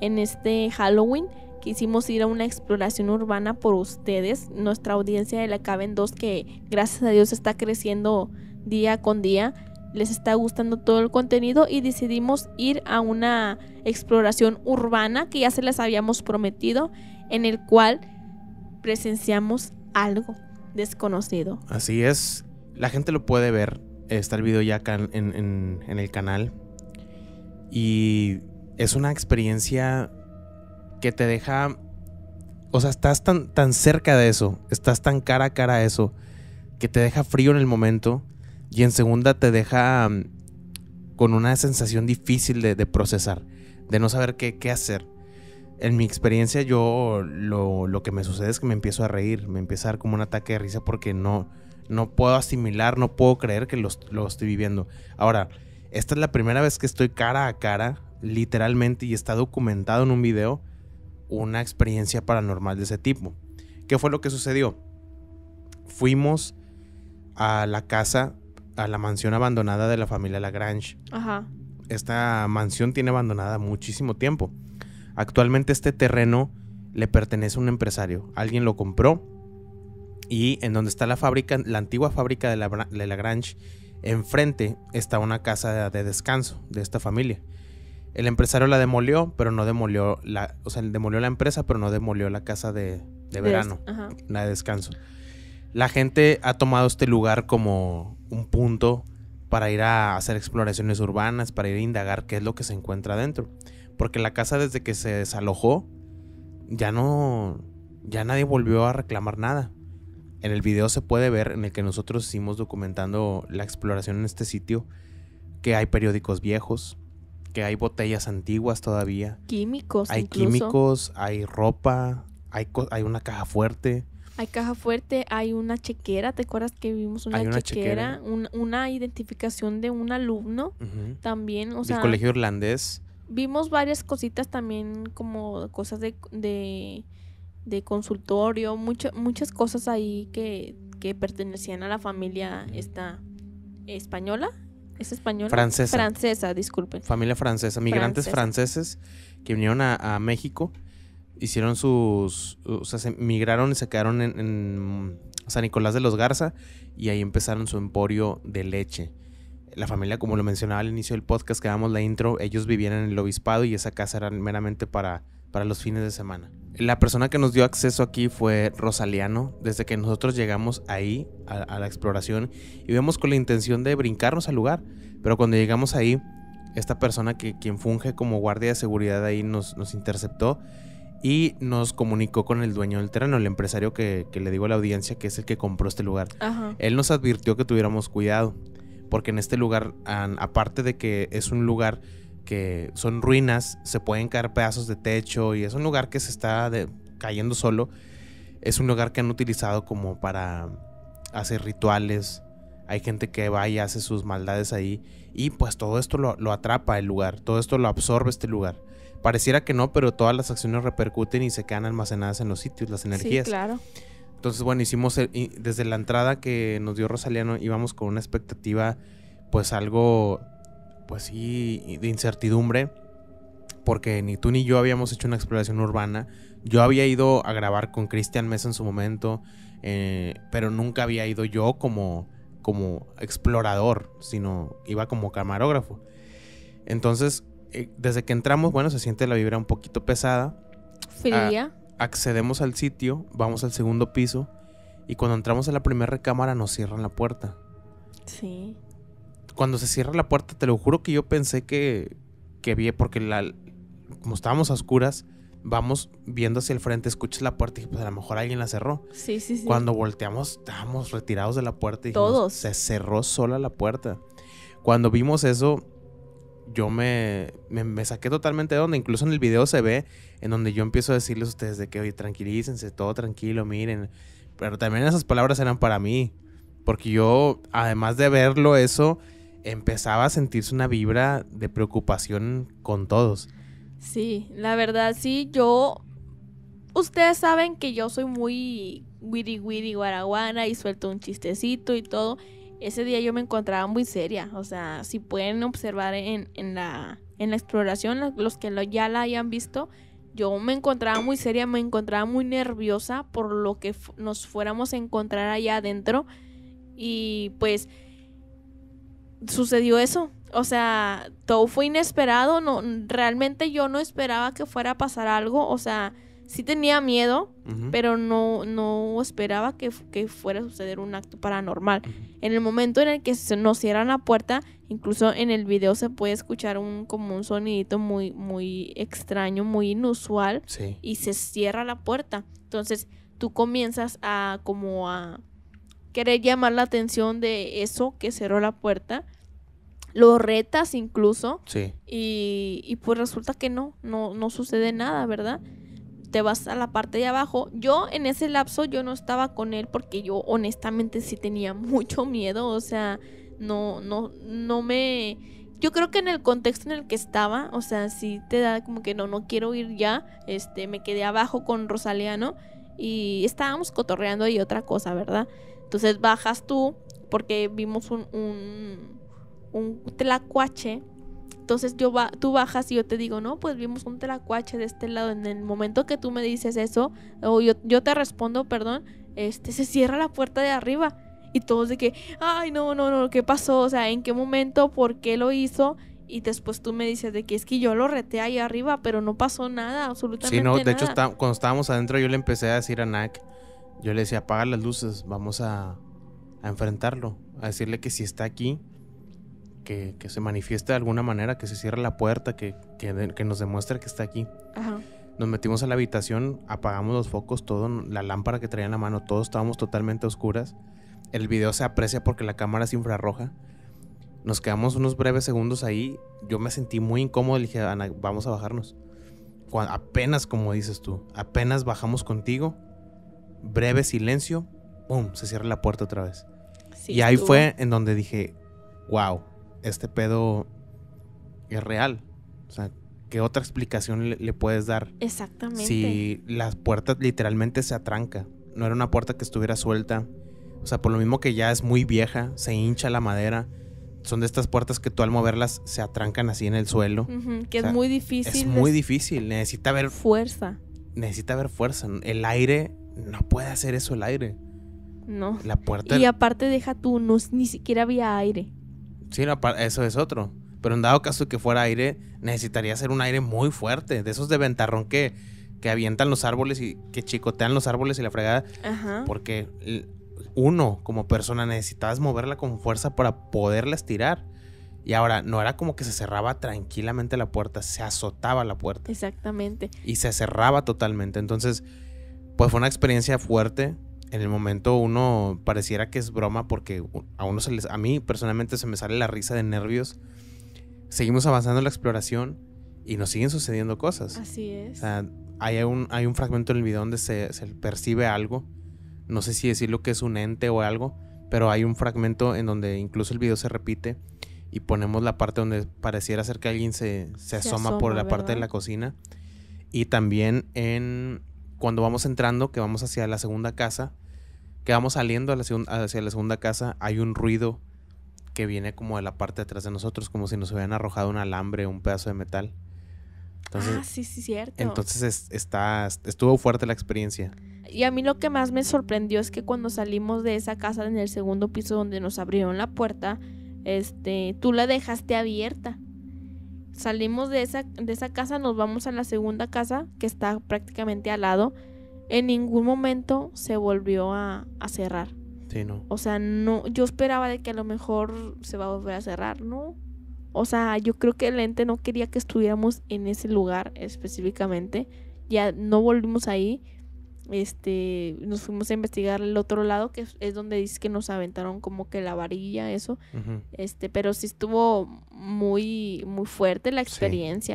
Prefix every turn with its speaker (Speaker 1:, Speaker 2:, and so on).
Speaker 1: en este Halloween quisimos ir a una exploración urbana por ustedes, nuestra audiencia de la Caben 2 que gracias a Dios está creciendo día con día, les está gustando todo el contenido y decidimos ir a una exploración urbana que ya se les habíamos prometido, en el cual presenciamos algo desconocido.
Speaker 2: Así es, la gente lo puede ver, está el video ya acá en el canal y es una experiencia que te deja, o sea, estás tan, tan cerca de eso, estás tan cara a cara a eso, que te deja frío en el momento y en segunda te deja mm, con una sensación difícil de, procesar, de no saber qué, qué hacer. En mi experiencia yo lo, que me sucede es que me empiezo a reír, me empieza a dar como un ataque de risa porque no, no puedo asimilar, no puedo creer que lo, lo estoy viviendo. Ahora, esta es la primera vez que estoy cara a cara literalmente y está documentado en un video una experiencia paranormal de ese tipo. ¿Qué fue lo que sucedió? Fuimos a la casa, a la mansión abandonada de la familia Lagrange. Esta mansión tiene abandonada muchísimo tiempo. Actualmente este terreno le pertenece a un empresario. Alguien lo compró y en donde está la fábrica, la antigua fábrica de, la, Lagrange, enfrente está una casa de descanso de esta familia. El empresario la demolió, pero no demolió la, o sea, demolió la empresa, pero no demolió la casa de, verano, este, la de descanso. La gente ha tomado este lugar como un punto para ir a hacer exploraciones urbanas, para ir a indagar qué es lo que se encuentra adentro. Porque la casa desde que se desalojó, ya no, ya nadie volvió a reclamar nada. En el video se puede ver en el que nosotros hicimos documentando la exploración en este sitio, que hay periódicos viejos, hay botellas antiguas todavía.
Speaker 1: Químicos. Hay químicos,
Speaker 2: hay ropa, hay, hay una caja fuerte.
Speaker 1: Hay caja fuerte, hay una chequera, ¿te acuerdas que vimos una, chequera? una identificación de un alumno también, o Del colegio
Speaker 2: irlandés.
Speaker 1: Vimos varias cositas también como cosas de, de, consultorio, muchas muchas cosas ahí que, que pertenecían a la familia esta española, ¿Es española? Francesa. Francesa, disculpen. Familia francesa, migrantes
Speaker 2: franceses que vinieron a, México, hicieron sus, o sea, se migraron y se quedaron en, en, San Nicolás de los Garza y ahí empezaron su emporio de leche. La familia, como lo mencionaba al inicio del podcast que damos la intro, ellos vivían en el obispado y esa casa era meramente para para los fines de semana. La persona que nos dio acceso aquí fue Rosaliano, desde que nosotros llegamos ahí a, la exploración y con la intención de brincarnos al lugar, pero cuando llegamos ahí, esta persona que quien funge como guardia de seguridad ahí nos, interceptó y nos comunicó con el dueño del terreno, el empresario que, le digo a la audiencia que es el que compró este lugar. Él nos advirtió que tuviéramos cuidado, porque en este lugar, aparte de que es un lugar que son ruinas, se pueden caer pedazos de techo y es un lugar que se está cayendo solo. Es un lugar que han utilizado como para hacer rituales. Hay gente que va y hace sus maldades ahí. Y pues todo esto lo, atrapa el lugar, todo esto lo absorbe este lugar. Pareciera que no, pero todas las acciones repercuten y se quedan almacenadas en los sitios, las energías. Sí, claro. Entonces, bueno, hicimos desde la entrada que nos dio Rosaliano, íbamos con una expectativa, pues algo pues sí, de incertidumbre, porque ni tú ni yo habíamos hecho una exploración urbana. Yo había ido a grabar con Christian Mesa en su momento, eh, pero nunca había ido yo como, como explorador, sino iba como camarógrafo. Entonces, eh, desde que entramos, bueno, se siente la vibra un poquito pesada. Fría. accedemos al sitio, vamos al segundo piso y cuando entramos a la primera recámara nos cierran la puerta. Sí cuando se cierra la puerta, te lo juro que yo pensé que, que vi, porque la, como estábamos a oscuras, vamos viendo hacia el frente, escuchas la puerta y pues a lo mejor alguien la cerró.
Speaker 1: Sí, sí, sí. Cuando
Speaker 2: volteamos, estábamos retirados de la puerta y Se cerró sola la puerta. Cuando vimos eso, yo me, me, saqué totalmente de onda. Incluso en el video se ve en donde yo empiezo a decirles a ustedes de que, oye, tranquilícense, todo tranquilo, miren. Pero también esas palabras eran para mí. Porque yo, además de verlo eso, empezaba a sentirse una vibra de preocupación con todos.
Speaker 1: Sí, la verdad, sí, yo... Ustedes saben que yo soy muy Witty, witty, guaraguana y suelto un chistecito y todo. Ese día yo me encontraba muy seria. O sea, si pueden observar en, la, en la exploración, los que ya la hayan visto, yo me encontraba muy seria, me encontraba muy nerviosa por lo que nos fuéramos a encontrar allá adentro. Y pues sucedió eso. O sea, todo fue inesperado. No, realmente yo no esperaba que fuera a pasar algo. O sea, sí tenía miedo, pero no, no esperaba que, que, fuera a suceder un acto paranormal. En el momento en el que se nos cierra la puerta, incluso en el video se puede escuchar un como un sonidito muy, muy extraño, muy inusual. Y se cierra la puerta. Entonces, tú comienzas a como a querer llamar la atención de eso que cerró la puerta. Lo retas incluso. Sí. Y, y pues resulta que no, no, no sucede nada, ¿verdad? te vas a la parte de abajo. Yo en ese lapso yo no estaba con él porque yo honestamente sí tenía mucho miedo, o sea, no no no me yo creo que en el contexto en el que estaba, o sea, sí te da como que no no quiero ir ya, este me quedé abajo con Rosaliano y estábamos cotorreando y otra cosa, ¿verdad? Entonces bajas tú porque vimos un, un, un tlacuache. Entonces yo ba tú bajas y yo te digo, no, pues vimos un telacuache de este lado. En el momento que tú me dices eso, o yo, yo te respondo, perdón, este, se cierra la puerta de arriba. Y todos de que, ay, no, no, no, ¿qué pasó? O sea, ¿en qué momento? ¿Por qué lo hizo? Y después tú me dices de que es que yo lo reté ahí arriba, pero no pasó nada, absolutamente nada. Sí, no, de hecho, está,
Speaker 2: cuando estábamos adentro yo le empecé a decir a Nak yo le decía, apaga las luces, vamos a, enfrentarlo, a decirle que si está aquí, que, se manifieste de alguna manera, que se cierre la puerta, que, nos demuestre que está aquí. Nos metimos a la habitación, apagamos los focos, todo, la lámpara que traía en la mano, todos estábamos totalmente oscuras. El video se aprecia porque la cámara es infrarroja. Nos quedamos unos breves segundos ahí. Yo me sentí muy incómodo y dije, Ana, vamos a bajarnos. apenas, como dices tú, apenas bajamos contigo breve silencio, ¡pum! Se cierra la puerta otra vez. y ahí fue en donde dije, wow, este pedo es real. O sea, ¿qué otra explicación le, puedes dar? Exactamente. Si las puertas literalmente se atranca. No era una puerta que estuviera suelta. O sea, por lo mismo que ya es muy vieja, se hincha la madera. Son de estas puertas que tú al moverlas se atrancan así en el suelo.
Speaker 1: que es muy difícil. Es muy
Speaker 2: difícil. Necesita ver
Speaker 1: Fuerza.
Speaker 2: Necesita ver fuerza. El aire no puede hacer eso el aire. No. La puerta. Y
Speaker 1: aparte, deja tú, no, ni siquiera había aire.
Speaker 2: Sí, eso es otro. Pero en dado caso que fuera aire, necesitaría ser un aire muy fuerte, de esos de ventarrón que, que avientan los árboles y que chicotean los árboles y la fregada. Ajá. Porque uno, como persona, necesitabas moverla con fuerza para poderla estirar. Y ahora, no era como que se cerraba tranquilamente la puerta, se azotaba la puerta.
Speaker 1: Exactamente.
Speaker 2: Y se cerraba totalmente. Entonces pues fue una experiencia fuerte. En el momento uno pareciera que es broma porque a uno se les, a mí personalmente se me sale la risa de nervios. Seguimos avanzando en la exploración y nos siguen sucediendo cosas.
Speaker 1: Así es.
Speaker 2: O sea, hay un, hay un fragmento en el video donde se, percibe algo. No sé si decirlo que es un ente o algo, pero hay un fragmento en donde incluso el video se repite y ponemos la parte donde pareciera ser que alguien se, asoma, por la parte de la cocina. Y también en cuando vamos entrando, que vamos hacia la segunda casa, que vamos saliendo hacia la segunda casa, hay un ruido que viene como de la parte de atrás de nosotros, como si nos hubieran arrojado un alambre un pedazo de metal. Entonces, ah, sí,
Speaker 1: sí, cierto. Entonces
Speaker 2: está, estuvo fuerte la experiencia.
Speaker 1: Y a mí lo que más me sorprendió es que cuando salimos de esa casa en el segundo piso donde nos abrieron la puerta, este, tú la dejaste abierta salimos de esa, de esa casa, nos vamos a la segunda casa que está prácticamente al lado. En ningún momento se volvió a, cerrar. Sí, no. O sea, no, yo esperaba de que a lo mejor se va a volver a cerrar, ¿no? O sea, yo creo que el ente no quería que estuviéramos en ese lugar específicamente. Ya no volvimos ahí este, nos fuimos a investigar el otro lado, que es donde dice que nos aventaron como que la varilla, eso. Este, pero sí estuvo muy, muy fuerte la experiencia.